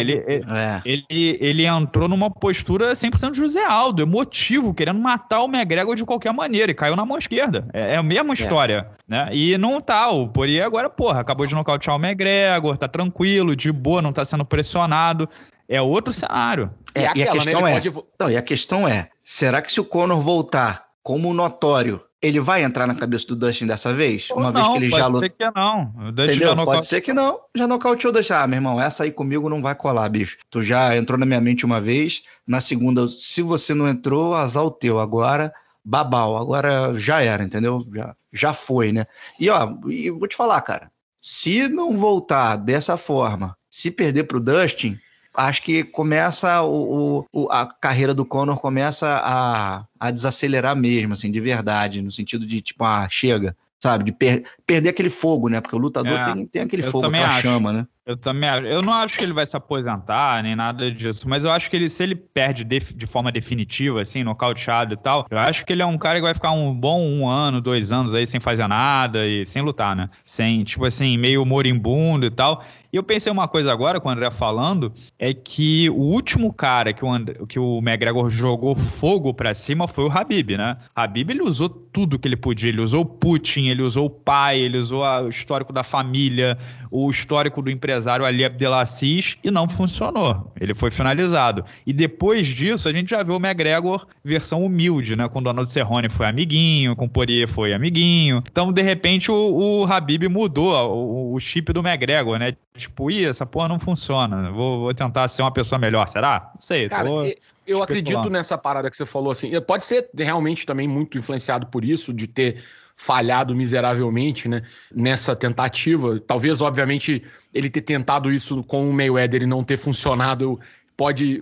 Ele, é. ele, ele entrou numa postura 100% José Aldo, emotivo, querendo matar o McGregor de qualquer maneira e caiu na mão esquerda. É, é a mesma é. história, né? E não tá, o Poirier agora, porra, acabou de nocautear o McGregor, tá tranquilo, de boa, não tá sendo pressionado. É outro cenário. É, e, aquela, e a né? questão né? é, pode... não, e a questão é, será que se o Conor voltar como notório ele vai entrar na cabeça do Dustin dessa vez? Ou uma não, vez que ele já lutou. Pode ser que não. Dustin Entendeu? já Pode ser que não. Já nocauteou o Dustin. Ah, meu irmão, essa aí comigo não vai colar, bicho. Tu já entrou na minha mente uma vez. Na segunda, se você não entrou, azar o teu. Agora, babau. Agora já era, entendeu? Já, já foi, né? E ó, e vou te falar, cara. Se não voltar dessa forma, se perder pro Dustin, acho que começa o, o, a carreira do Conor começa a, a desacelerar mesmo, assim, de verdade, no sentido de tipo, ah, chega, sabe? De per perder aquele fogo, né? Porque o lutador é, tem, tem aquele fogo, aquela chama, né? Eu também acho. Eu não acho que ele vai se aposentar nem nada disso, mas eu acho que ele, se ele perde de, de forma definitiva, assim, nocauteado e tal, eu acho que ele é um cara que vai ficar um bom um ano, dois anos aí sem fazer nada e sem lutar, né? Sem, tipo assim, meio moribundo e tal. E eu pensei uma coisa agora, com o André falando, é que o último cara que o, que o McGregor jogou fogo pra cima foi o Habib, né? Habib, ele usou tudo que ele podia. Ele usou o Putin, ele usou o pai, ele usou a... o histórico da família, o histórico do empresário Ali Abdelaziz e não funcionou. Ele foi finalizado. E depois disso, a gente já viu o McGregor versão humilde, né? Com o Donald Cerrone foi amiguinho, com o Poirier foi amiguinho. Então, de repente, o, o Habib mudou o, o, chip do McGregor, né? Tipo, ih, essa porra não funciona. Vou, vou tentar ser uma pessoa melhor, será? Não sei. Cara, tô... e eu acredito nessa parada que você falou assim. Pode ser realmente também muito influenciado por isso, de ter falhado miseravelmente, né? Nessa tentativa. Talvez, obviamente, ele ter tentado isso com o Mayweather e não ter funcionado. Pode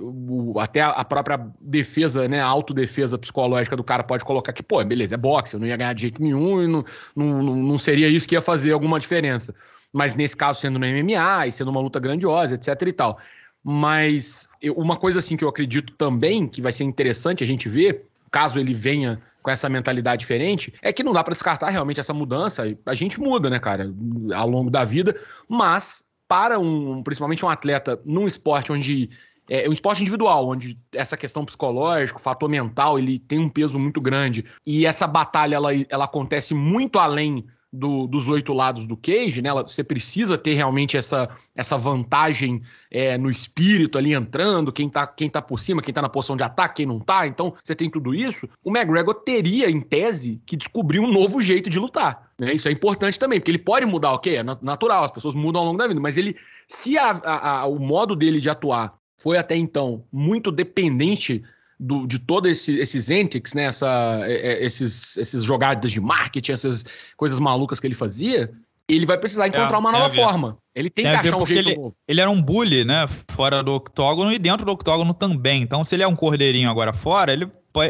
até a própria defesa, né? A autodefesa psicológica do cara pode colocar que, pô, beleza, é boxe, eu não ia ganhar de jeito nenhum e não, não, não seria isso que ia fazer alguma diferença. Mas nesse caso, sendo no MMA e sendo uma luta grandiosa, etc e tal. Mas eu, uma coisa assim que eu acredito também que vai ser interessante a gente ver, caso ele venha com essa mentalidade diferente, é que não dá para descartar realmente essa mudança. A gente muda, né, cara, ao longo da vida, mas para um, principalmente um atleta num esporte onde é um esporte individual, onde essa questão psicológica, o fator mental, ele tem um peso muito grande. E essa batalha ela, ela acontece muito além do, dos oito lados do Cage, né? Você precisa ter realmente essa, essa vantagem é, no espírito ali entrando, quem tá, quem tá por cima, quem tá na posição de ataque, quem não tá. Então, você tem tudo isso. O McGregor teria, em tese, que descobrir um novo jeito de lutar. Né? Isso é importante também, porque ele pode mudar, ok? É natural, as pessoas mudam ao longo da vida, mas ele, se a, a, a, o modo dele de atuar foi até então muito dependente do, de todos esse, esses antics, né? Essa, é, é, esses, esses jogadas de marketing, essas coisas malucas que ele fazia, ele vai precisar é encontrar é, uma nova forma. Ele tem, tem que achar um jeito ele, novo. Ele era um bully, né? Fora do octógono e dentro do octógono também. Então, se ele é um cordeirinho agora fora, ele é,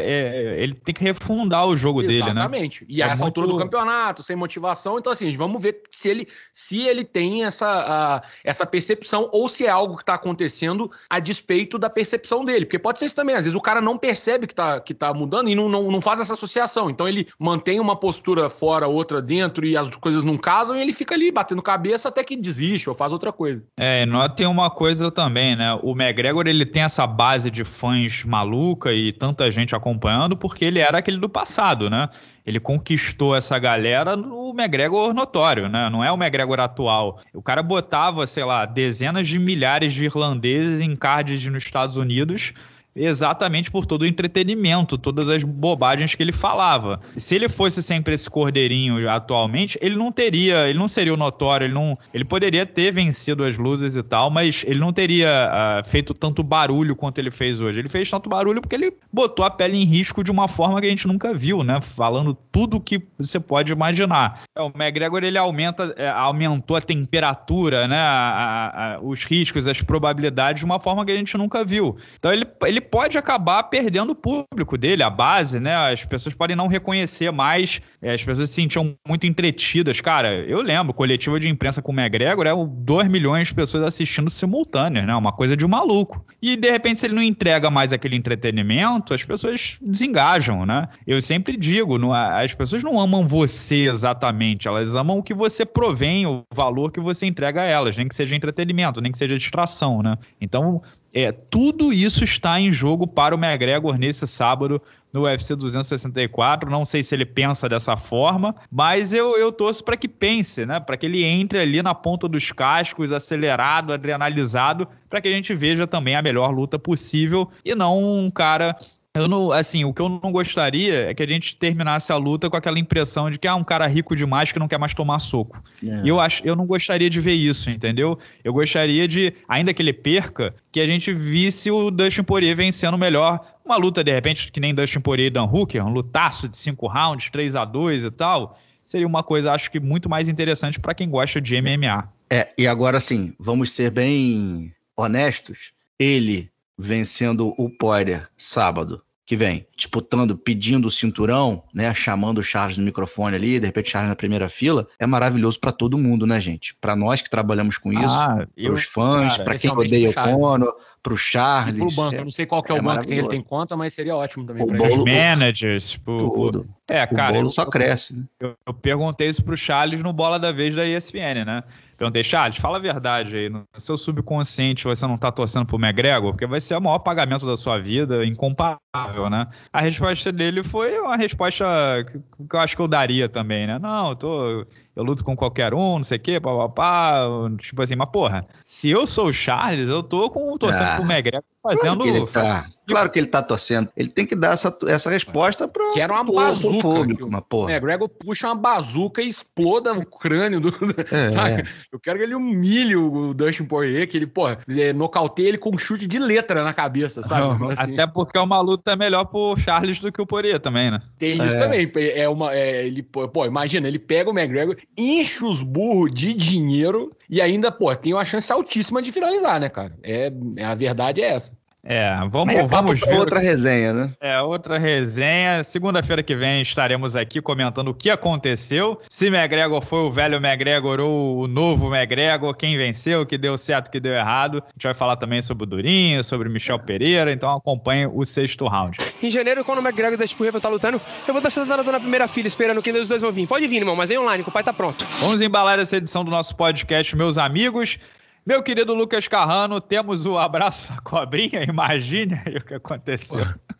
é, ele tem que refundar o jogo Exatamente. dele, né? Exatamente. E é essa muito... altura do campeonato, sem motivação, então assim, vamos ver se ele, se ele tem essa, essa percepção ou se é algo que está acontecendo a despeito da percepção dele, porque pode ser isso também, às vezes o cara não percebe que está que tá mudando e não, não, não faz essa associação, então ele mantém uma postura fora, outra dentro e as coisas não casam e ele fica ali batendo cabeça até que desiste ou faz outra coisa. É, tem uma coisa também, né? O McGregor, ele tem essa base de fãs maluca e tanta gente gente acompanhando, porque ele era aquele do passado, né? Ele conquistou essa galera no McGregor notório, né? Não é o McGregor atual. O cara botava, sei lá, dezenas de milhares de irlandeses em cards nos Estados Unidos exatamente por todo o entretenimento, todas as bobagens que ele falava. Se ele fosse sempre esse cordeirinho atualmente, ele não teria, ele não seria o notório, ele não, ele poderia ter vencido as luzes e tal, mas ele não teria uh, feito tanto barulho quanto ele fez hoje. Ele fez tanto barulho porque ele botou a pele em risco de uma forma que a gente nunca viu, né? Falando tudo o que você pode imaginar. É, o McGregor ele aumenta, é, aumentou a temperatura, né? A, a, a, os riscos, as probabilidades de uma forma que a gente nunca viu. Então ele, ele ele pode acabar perdendo o público dele, a base, né? As pessoas podem não reconhecer mais, é, as pessoas se sentiam muito entretidas. Cara, eu lembro, coletiva de imprensa com o McGregor, é 2 milhões de pessoas assistindo simultâneas, né? Uma coisa de um maluco. E de repente, se ele não entrega mais aquele entretenimento, as pessoas desengajam, né? Eu sempre digo, não, é, as pessoas não amam você exatamente, elas amam o que você provém, o valor que você entrega a elas, nem que seja entretenimento, nem que seja distração, né? Então, é, tudo isso está em jogo para o McGregor nesse sábado no UFC 264. Não sei se ele pensa dessa forma, mas eu, eu torço para que pense, né? Para que ele entre ali na ponta dos cascos, acelerado, adrenalizado, para que a gente veja também a melhor luta possível e não um cara eu não, assim, o que eu não gostaria é que a gente terminasse a luta com aquela impressão de que ah, um cara rico demais que não quer mais tomar soco. E é. eu acho, eu não gostaria de ver isso, entendeu? Eu gostaria de, ainda que ele perca, que a gente visse o Dustin Poirier vencendo melhor uma luta de repente que nem Dustin Poirier e Dan Hooker, um lutaço de cinco rounds, 3 a 2 e tal, seria uma coisa acho que muito mais interessante para quem gosta de MMA. É, e agora sim, vamos ser bem honestos, ele vencendo o Poirier sábado que vem, disputando, pedindo o cinturão, né, chamando o Charles no microfone ali, de repente Charles na primeira fila, é maravilhoso para todo mundo, né, gente? Para nós que trabalhamos com isso, ah, para os fãs, para quem é odeia o Conor, para o Charles. Para o banco, é, eu não sei qual que é, é o banco que ele tem conta, mas seria ótimo também para Os managers, tipo, tudo. É, cara, o bolo só cresce. Né? Eu, eu perguntei isso para o Charles no Bola da Vez da ESPN, né? Então, deixar, fala a verdade aí. No seu subconsciente você não tá torcendo pro McGregor, porque vai ser o maior pagamento da sua vida, incomparável, né? A resposta dele foi uma resposta que eu acho que eu daria também, né? Não, eu tô eu luto com qualquer um, não sei o quê, papapá. Tipo assim, mas porra, se eu sou o Charles, eu tô com, torcendo ah, pro McGregor fazendo. Claro que, ele tá, claro que ele tá torcendo. Ele tem que dar essa, essa resposta pro, que era uma pro, bazuca, pro público, uma porra. McGregor puxa uma bazuca e exploda o crânio do. É, É. Eu quero que ele humilhe o Dustin Poirier, que ele, porra, é, nocauteia ele com um chute de letra na cabeça, *laughs* sabe? Assim. Até porque é uma luta é melhor pro Charles do que o Poirier também, né? Tem isso é. também. É uma, é, ele, pô, imagina, ele pega o McGregor enche os burros de dinheiro e ainda, pô, tem uma chance altíssima de finalizar, né, cara? É, é a verdade é essa. É, vamos, é vamos ver. Outra resenha, né? É, outra resenha. Segunda-feira que vem estaremos aqui comentando o que aconteceu. Se McGregor foi o velho McGregor ou o novo McGregor, quem venceu, o que deu certo, o que deu errado. A gente vai falar também sobre o Durinho, sobre o Michel Pereira, então acompanhe o sexto round. Em janeiro, quando o McGregor da Spurrier tá lutando, eu vou estar tá sentado na primeira fila esperando que dos dois vão vir. Pode vir, irmão, mas vem online, que o pai tá pronto. Vamos embalar essa edição do nosso podcast, meus amigos. Meu querido Lucas Carrano, temos o abraço à cobrinha, imagine aí o que aconteceu. Pô.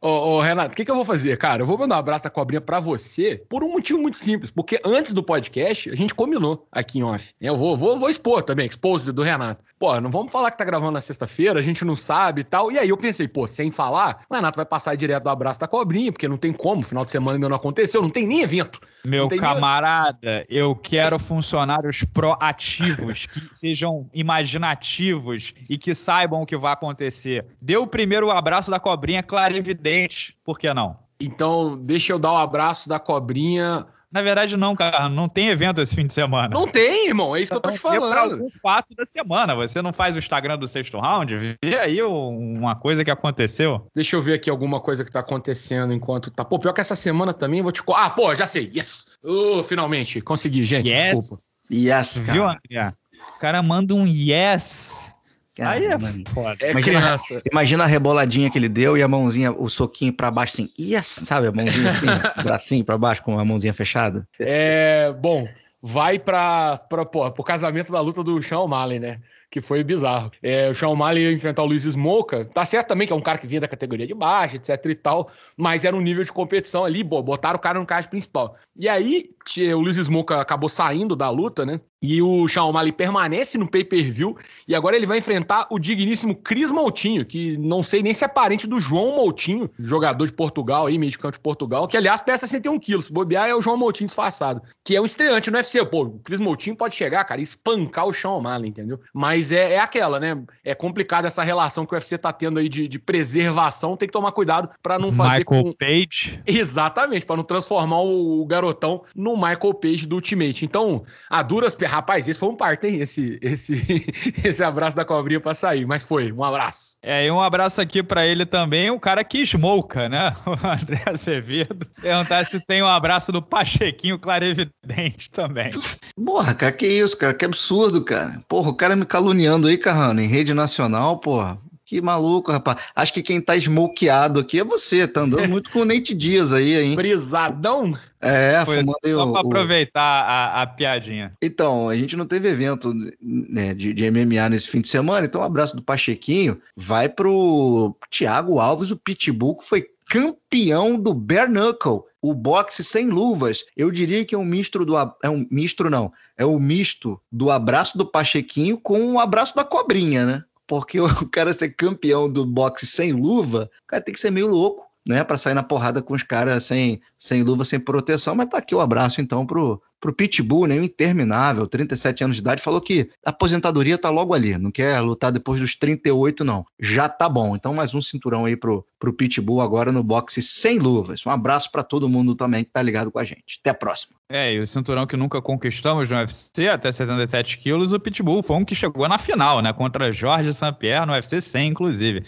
Ô, ô, Renato, o que, que, eu vou fazer, cara? Eu vou mandar um abraço da cobrinha para você por um motivo muito simples, porque antes do podcast a gente combinou aqui em off. Né? Eu vou, vou, vou expor também, expose do Renato. Pô, não vamos falar que tá gravando na sexta-feira, a gente não sabe e tal. E aí eu pensei, pô, sem falar, o Renato vai passar direto do abraço da cobrinha, porque não tem como, final de semana ainda não aconteceu, não tem nem evento. Meu camarada, nem... eu quero funcionários proativos, que *laughs* sejam imaginativos e que saibam o que vai acontecer. Dê o primeiro abraço da cobrinha, clarividente acidente, por que não? Então, deixa eu dar o um abraço da cobrinha. Na verdade, não, cara. Não tem evento esse fim de semana. Não tem, irmão. É isso então, que eu tô te então, falando. É um fato da semana. Você não faz o Instagram do sexto round? Vê aí uma coisa que aconteceu. Deixa eu ver aqui alguma coisa que tá acontecendo enquanto tá. Pô, pior que essa semana também vou te. Ah, pô, já sei. Yes! Uh, finalmente. Consegui, gente. Yes. Desculpa. Yes, cara. Viu, André? O cara manda um yes Cara, Aí é foda. É imagina, criança. imagina a reboladinha que ele deu e a mãozinha, o soquinho pra baixo, assim. E assim, sabe, a mãozinha assim, *laughs* bracinho pra baixo, com a mãozinha fechada. É, bom, vai pra, pra pô, pro casamento da luta do Sean O'Malley, né? Que foi bizarro. É, o Sean O'Malley enfrentar o Luiz Smoka, tá certo também que é um cara que vinha da categoria de baixo, etc e tal, mas era um nível de competição ali, botaram o cara no caixa principal. E aí, o Luiz Smoka acabou saindo da luta, né? E o Sean O'Malley permanece no pay-per-view e agora ele vai enfrentar o digníssimo Cris Moutinho, que não sei nem se é parente do João Moutinho, jogador de Portugal aí, meio de campo de Portugal, que aliás pesa 61 quilos. Bobear é o João Moutinho disfarçado, que é um estreante no UFC. Pô, o Cris Moutinho pode chegar, cara, e espancar o Sean O'Malley, entendeu? Mas é, é aquela, né? É complicado essa relação que o UFC tá tendo aí de, de preservação, tem que tomar cuidado para não fazer Michael com... Page? Exatamente, para não transformar o garotão no Michael Page do Ultimate. Então, a duras... Rapaz, esse foi um parto, hein? Esse, esse, *laughs* esse abraço da cobrinha pra sair, mas foi. Um abraço. É, e um abraço aqui para ele também, o cara que esmouca, né? *laughs* O André Azevedo. Perguntar se tem um abraço do Pachequinho Clarevidente também. Porra, cara, que isso, cara? Que absurdo, cara. Porra, o cara me caluniando aí, Carrano, em rede nacional, porra. Que maluco, rapaz. Acho que quem tá esmoqueado aqui é você. Tá andando *laughs* muito com o Nate Dias aí, hein? Brisadão? É, Foi fumando Só para aproveitar a, a, piadinha. Então, a gente não teve evento né, de, de, MMA nesse fim de semana, então um abraço do Pachequinho. Vai pro Thiago Alves, o Pitbull, que foi campeão do Bare Knuckle, o boxe sem luvas. Eu diria que é um misto do. É um misto, não. É o um misto do abraço do Pachequinho com o um abraço da cobrinha, né? Porque o *laughs* cara ser campeão do boxe sem luva, o cara tem que ser meio louco né, para sair na porrada com os caras sem, sem luva, sem proteção, mas tá aqui o abraço então pro, pro Pitbull, né, um interminável, 37 anos de idade, falou que a aposentadoria tá logo ali, não quer lutar depois dos 38 não, já tá bom. Então mais um cinturão aí pro, pro Pitbull agora no boxe sem luvas. Um abraço para todo mundo também que tá ligado com a gente. Até a próxima. É, e o cinturão que nunca conquistamos no UFC, até 77 quilos, o Pitbull foi um que chegou na final, né, contra Jorge st no UFC 100, inclusive.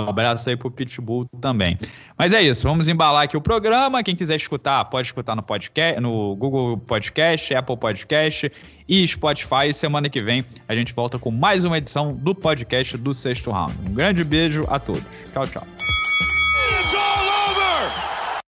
Um abraço aí pro Pitbull também. Mas é isso, vamos embalar aqui o programa. Quem quiser escutar, pode escutar no podcast, no Google Podcast, Apple Podcast e Spotify. Semana que vem a gente volta com mais uma edição do podcast do Sexto Round. Um grande beijo a todos. Tchau, tchau.